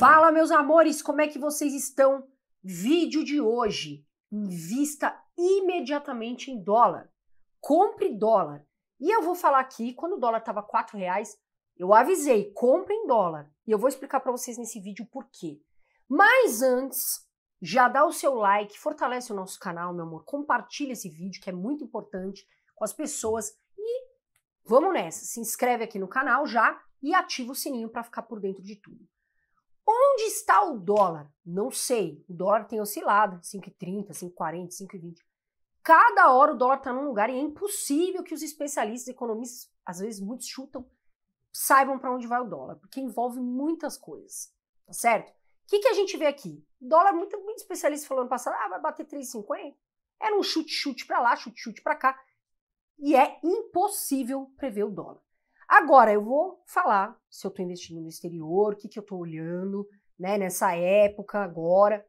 Fala, meus amores, como é que vocês estão? Vídeo de hoje: invista imediatamente em dólar. Compre dólar. E eu vou falar aqui, quando o dólar estava quatro reais, eu avisei, compre em dólar. E eu vou explicar para vocês nesse vídeo por quê. Mas antes, já dá o seu like, fortalece o nosso canal, meu amor, compartilha esse vídeo que é muito importante com as pessoas e vamos nessa. Se inscreve aqui no canal já e ativa o sininho para ficar por dentro de tudo. Onde está o dólar? Não sei. O dólar tem oscilado, 5,30, 5,40, 5,20. Cada hora o dólar está num lugar e é impossível que os especialistas, economistas, às vezes muitos chutam, saibam para onde vai o dólar, porque envolve muitas coisas, tá certo? O que, que a gente vê aqui? O dólar, muito, muito especialista falou ano passado, ah, vai bater 3,50. Era um chute-chute para lá, chute-chute para cá. E é impossível prever o dólar. Agora, eu vou falar se eu estou investindo no exterior, o que, que eu estou olhando, né, nessa época, agora.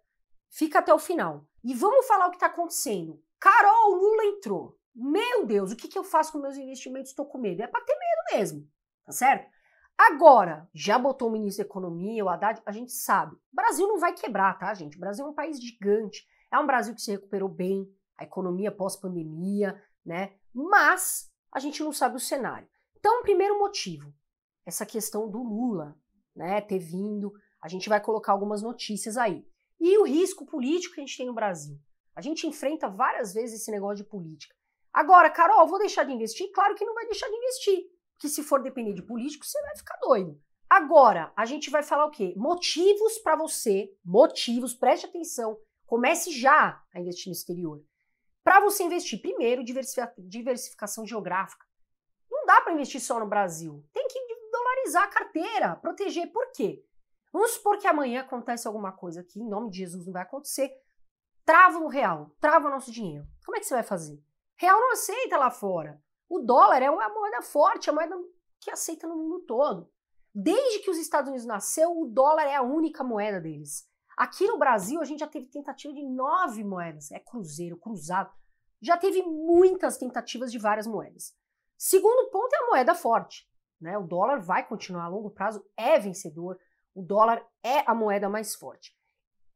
Fica até o final. E vamos falar o que está acontecendo. Carol, Lula entrou. Meu Deus, o que, que eu faço com meus investimentos? Estou com medo. É para ter medo mesmo, tá certo? Agora, já botou o ministro da Economia, o Haddad, a gente sabe. O Brasil não vai quebrar, tá, gente? O Brasil é um país gigante. É um Brasil que se recuperou bem, a economia pós-pandemia, né? Mas a gente não sabe o cenário. Então, primeiro motivo, essa questão do Lula, né, ter vindo a gente vai colocar algumas notícias aí. E o risco político que a gente tem no Brasil. A gente enfrenta várias vezes esse negócio de política. Agora, Carol, vou deixar de investir? Claro que não vai deixar de investir. Que se for depender de político, você vai ficar doido. Agora, a gente vai falar o quê? Motivos para você, motivos, preste atenção, comece já a investir no exterior. Para você investir, primeiro, diversificação geográfica. Não dá para investir só no Brasil. Tem que dolarizar a carteira, proteger. Por quê? Vamos supor que amanhã acontece alguma coisa que, em nome de Jesus, não vai acontecer. Trava o real, trava o nosso dinheiro. Como é que você vai fazer? Real não aceita lá fora. O dólar é uma moeda forte, a é uma moeda que aceita no mundo todo. Desde que os Estados Unidos nasceu, o dólar é a única moeda deles. Aqui no Brasil, a gente já teve tentativa de nove moedas. É cruzeiro, cruzado. Já teve muitas tentativas de várias moedas. Segundo ponto é a moeda forte. Né? O dólar vai continuar a longo prazo, é vencedor. O dólar é a moeda mais forte.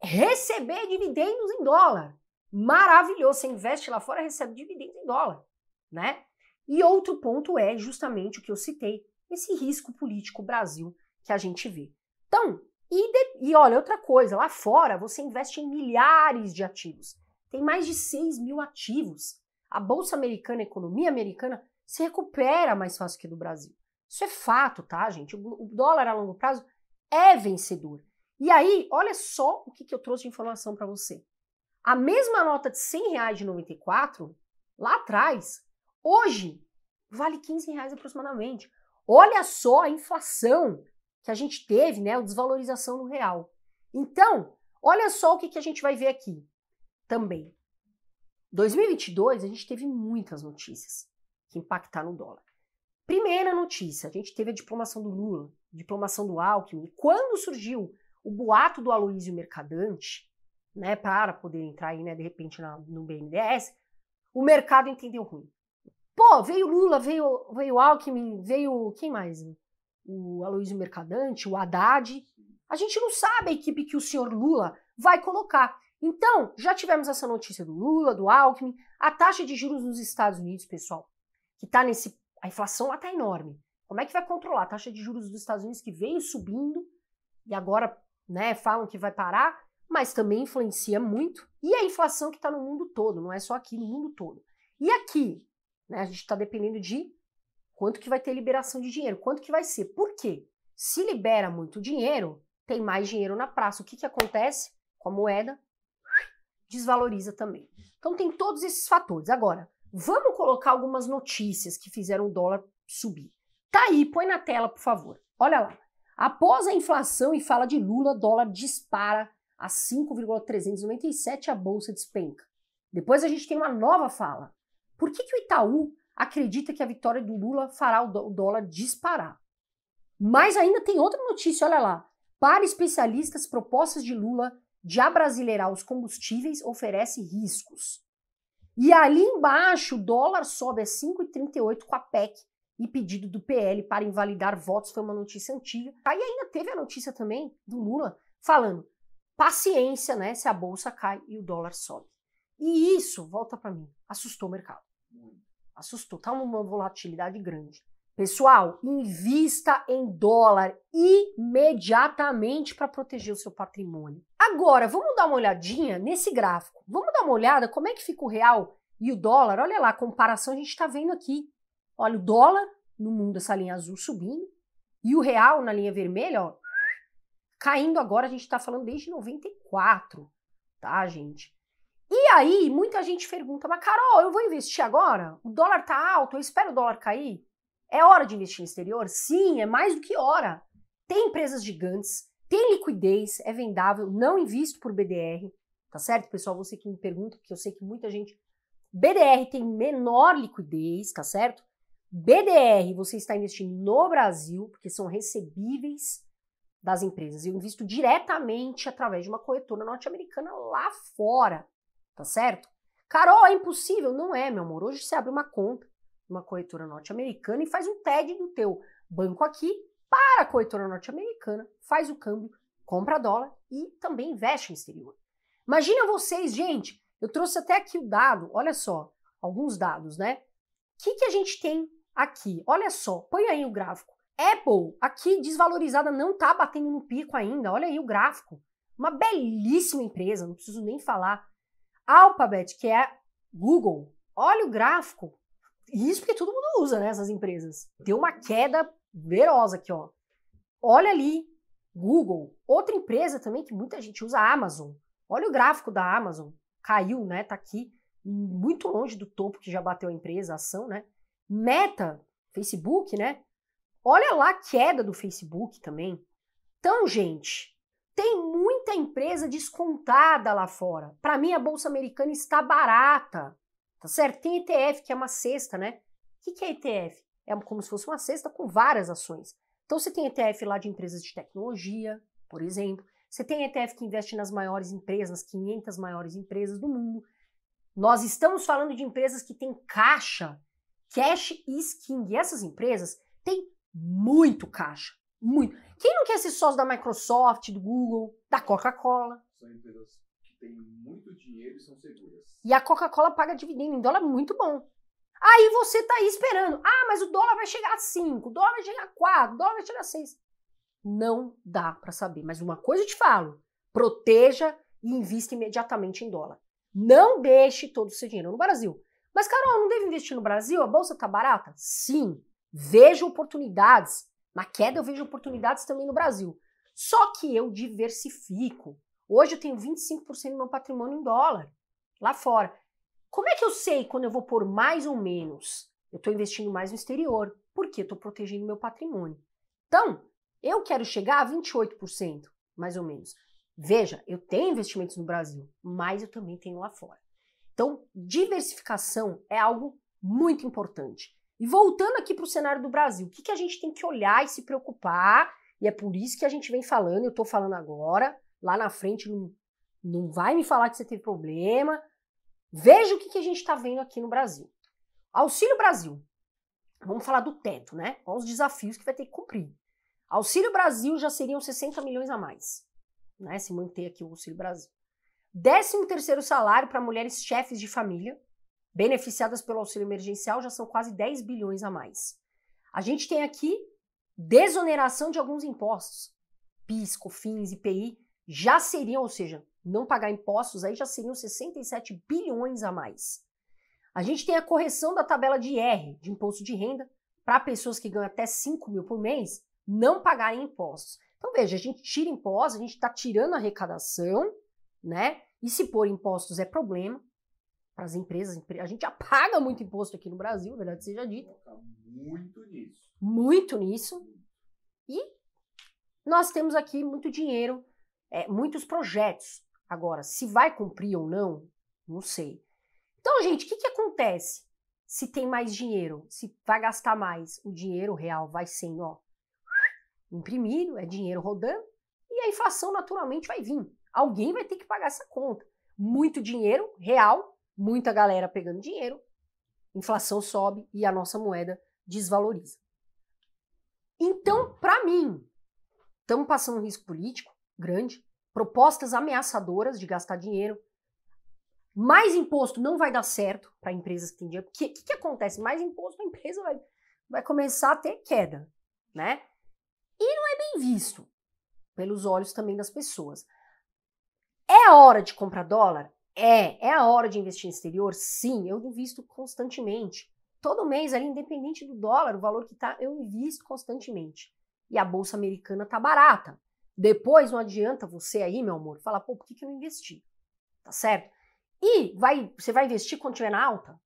Receber dividendos em dólar. Maravilhoso. Você investe lá fora, recebe dividendos em dólar. Né? E outro ponto é justamente o que eu citei: esse risco político Brasil que a gente vê. Então, e, de, e olha, outra coisa, lá fora você investe em milhares de ativos. Tem mais de 6 mil ativos. A Bolsa Americana, a economia americana, se recupera mais fácil que do Brasil. Isso é fato, tá, gente? O, o dólar a longo prazo é vencedor. E aí, olha só o que, que eu trouxe de informação para você. A mesma nota de 100 reais de 94, lá atrás, hoje, vale 15 reais aproximadamente. Olha só a inflação que a gente teve, né, a desvalorização do real. Então, olha só o que, que a gente vai ver aqui também. 2022, a gente teve muitas notícias que impactaram o dólar. Primeira notícia, a gente teve a diplomação do Lula, diplomação do Alckmin, quando surgiu o boato do Aloísio Mercadante, né, para poder entrar aí, né, de repente na, no BNDES, o mercado entendeu ruim. Pô, veio Lula, veio, veio Alckmin, veio quem mais? O Aloísio Mercadante, o Haddad. A gente não sabe a equipe que o senhor Lula vai colocar. Então, já tivemos essa notícia do Lula, do Alckmin, a taxa de juros nos Estados Unidos, pessoal, que tá nesse. A inflação lá tá enorme. Como é que vai controlar a taxa de juros dos Estados Unidos que veio subindo e agora né, falam que vai parar, mas também influencia muito. E a inflação que está no mundo todo, não é só aqui, no mundo todo. E aqui, né, a gente está dependendo de quanto que vai ter liberação de dinheiro, quanto que vai ser. Por quê? Se libera muito dinheiro, tem mais dinheiro na praça. O que, que acontece com a moeda? Desvaloriza também. Então tem todos esses fatores. Agora, vamos colocar algumas notícias que fizeram o dólar subir. Tá aí, põe na tela, por favor. Olha lá. Após a inflação e fala de Lula, dólar dispara a 5,397 a bolsa despenca. Depois a gente tem uma nova fala. Por que, que o Itaú acredita que a vitória do Lula fará o dólar disparar? Mas ainda tem outra notícia, olha lá. Para especialistas, propostas de Lula de abrasileirar os combustíveis oferece riscos. E ali embaixo, o dólar sobe a 5,38 com a PEC e pedido do PL para invalidar votos foi uma notícia antiga. Aí ainda teve a notícia também do Lula falando: paciência, né? Se a bolsa cai e o dólar sobe. E isso, volta para mim, assustou o mercado. Assustou, tá uma volatilidade grande. Pessoal, invista em dólar imediatamente para proteger o seu patrimônio. Agora, vamos dar uma olhadinha nesse gráfico. Vamos dar uma olhada como é que fica o real e o dólar. Olha lá, a comparação a gente está vendo aqui. Olha o dólar no mundo, essa linha azul subindo, e o real na linha vermelha, ó, caindo agora, a gente está falando desde 94, tá, gente? E aí, muita gente pergunta, mas Carol, eu vou investir agora? O dólar tá alto, eu espero o dólar cair? É hora de investir no exterior? Sim, é mais do que hora. Tem empresas gigantes, tem liquidez, é vendável, não invisto por BDR, tá certo, pessoal? Você que me pergunta, porque eu sei que muita gente. BDR tem menor liquidez, tá certo? BDR você está investindo no Brasil, porque são recebíveis das empresas. Eu invisto diretamente através de uma corretora norte-americana lá fora, tá certo? Carol, é impossível? Não é, meu amor. Hoje você abre uma conta numa corretora norte-americana e faz um TED do teu banco aqui para a corretora norte-americana, faz o câmbio, compra dólar e também investe no exterior. Imagina vocês, gente, eu trouxe até aqui o dado, olha só, alguns dados, né? O que, que a gente tem aqui? Olha só, põe aí o gráfico. Apple, aqui desvalorizada, não está batendo no pico ainda. Olha aí o gráfico. Uma belíssima empresa, não preciso nem falar. Alphabet, que é Google. Olha o gráfico. Isso porque todo mundo usa, né, essas empresas. Deu uma queda verosa aqui, ó. Olha ali, Google. Outra empresa também que muita gente usa, a Amazon. Olha o gráfico da Amazon. Caiu, né, tá aqui muito longe do topo que já bateu a empresa, a ação, né? Meta, Facebook, né? Olha lá a queda do Facebook também. Então, gente, tem muita empresa descontada lá fora. Para mim, a bolsa americana está barata, tá certo? Tem ETF, que é uma cesta, né? O que, que é ETF? É como se fosse uma cesta com várias ações. Então, você tem ETF lá de empresas de tecnologia, por exemplo. Você tem ETF que investe nas maiores empresas, nas 500 maiores empresas do mundo. Nós estamos falando de empresas que têm caixa, cash e skin. E essas empresas têm muito caixa. Muito. Quem não quer ser sócio da Microsoft, do Google, da Coca-Cola? São empresas que têm muito dinheiro e são seguras. E a Coca-Cola paga dividendo em dólar muito bom. Aí você está aí esperando. Ah, mas o dólar vai chegar a 5, o dólar vai chegar a 4, o dólar vai chegar a 6. Não dá para saber. Mas uma coisa eu te falo: proteja e invista imediatamente em dólar. Não deixe todo o seu dinheiro no Brasil. Mas, Carol, não deve investir no Brasil? A bolsa está barata? Sim. Vejo oportunidades. Na queda, eu vejo oportunidades também no Brasil. Só que eu diversifico. Hoje eu tenho 25% do meu patrimônio em dólar, lá fora. Como é que eu sei quando eu vou pôr mais ou menos? Eu estou investindo mais no exterior, porque eu estou protegendo meu patrimônio. Então, eu quero chegar a 28%, mais ou menos. Veja, eu tenho investimentos no Brasil, mas eu também tenho lá fora. Então, diversificação é algo muito importante. E voltando aqui para o cenário do Brasil, o que, que a gente tem que olhar e se preocupar? E é por isso que a gente vem falando, eu estou falando agora, lá na frente não, não vai me falar que você tem problema. Veja o que, que a gente está vendo aqui no Brasil. Auxílio Brasil. Vamos falar do teto, né? Olha os desafios que vai ter que cumprir. Auxílio Brasil já seriam 60 milhões a mais né, se manter aqui o Auxílio Brasil. Décimo terceiro salário para mulheres chefes de família, beneficiadas pelo auxílio emergencial, já são quase 10 bilhões a mais. A gente tem aqui desoneração de alguns impostos, PIS, COFINS, IPI, já seriam, ou seja, não pagar impostos aí já seriam 67 bilhões a mais. A gente tem a correção da tabela de IR, de imposto de renda, para pessoas que ganham até 5 mil por mês não pagarem impostos. Então veja, a gente tira impostos, a gente está tirando arrecadação, né? E se pôr impostos é problema para as empresas. A gente já paga muito imposto aqui no Brasil, verdade seja dita. Muito nisso. Muito nisso. E nós temos aqui muito dinheiro, é, muitos projetos. Agora, se vai cumprir ou não, não sei. Então, gente, o que, que acontece se tem mais dinheiro? Se vai gastar mais? O dinheiro real vai sendo ó, imprimido, é dinheiro rodando, e a inflação naturalmente vai vir. Alguém vai ter que pagar essa conta. Muito dinheiro real, muita galera pegando dinheiro, inflação sobe e a nossa moeda desvaloriza. Então, para mim, estamos passando um risco político grande, propostas ameaçadoras de gastar dinheiro. Mais imposto não vai dar certo para empresas que têm dinheiro. O que, que, que, acontece? Mais imposto, a empresa vai, vai começar a ter queda, né? e não é bem visto pelos olhos também das pessoas. É a hora de comprar dólar? É. É a hora de investir no exterior? Sim, eu invisto constantemente. Todo mês, ali, independente do dólar, o valor que está, eu invisto constantemente. E a bolsa americana tá barata. Depois não adianta você aí, meu amor, falar, pô, por que, que eu não investi? Tá certo? E vai, você vai investir quando estiver na alta?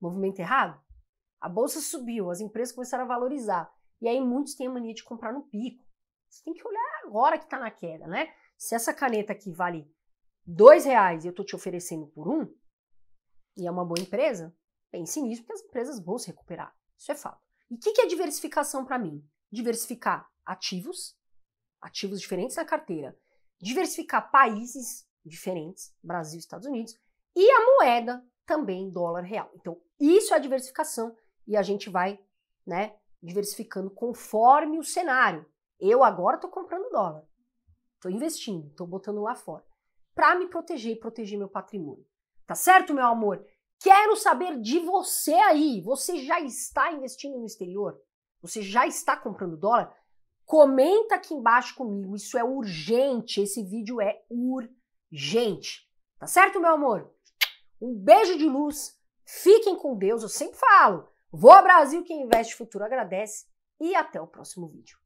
Movimento errado? A bolsa subiu, as empresas começaram a valorizar. E aí muitos têm a mania de comprar no pico. Você tem que olhar agora que está na queda, né? Se essa caneta aqui vale dois reais e eu estou te oferecendo por um, e é uma boa empresa, pense nisso, porque as empresas vão se recuperar. Isso é fato. E o que, que é diversificação para mim? Diversificar ativos, ativos diferentes na carteira, diversificar países diferentes, Brasil, Estados Unidos, e a moeda também, dólar real. Então, isso é a diversificação e a gente vai, né, diversificando conforme o cenário. Eu agora estou comprando dólar, estou investindo, estou botando lá fora, para me proteger e proteger meu patrimônio. Tá certo, meu amor? Quero saber de você aí. Você já está investindo no exterior? Você já está comprando dólar? Comenta aqui embaixo comigo. Isso é urgente. Esse vídeo é urgente. Tá certo, meu amor? Um beijo de luz. Fiquem com Deus. Eu sempre falo. Voa Brasil, quem investe futuro agradece e até o próximo vídeo.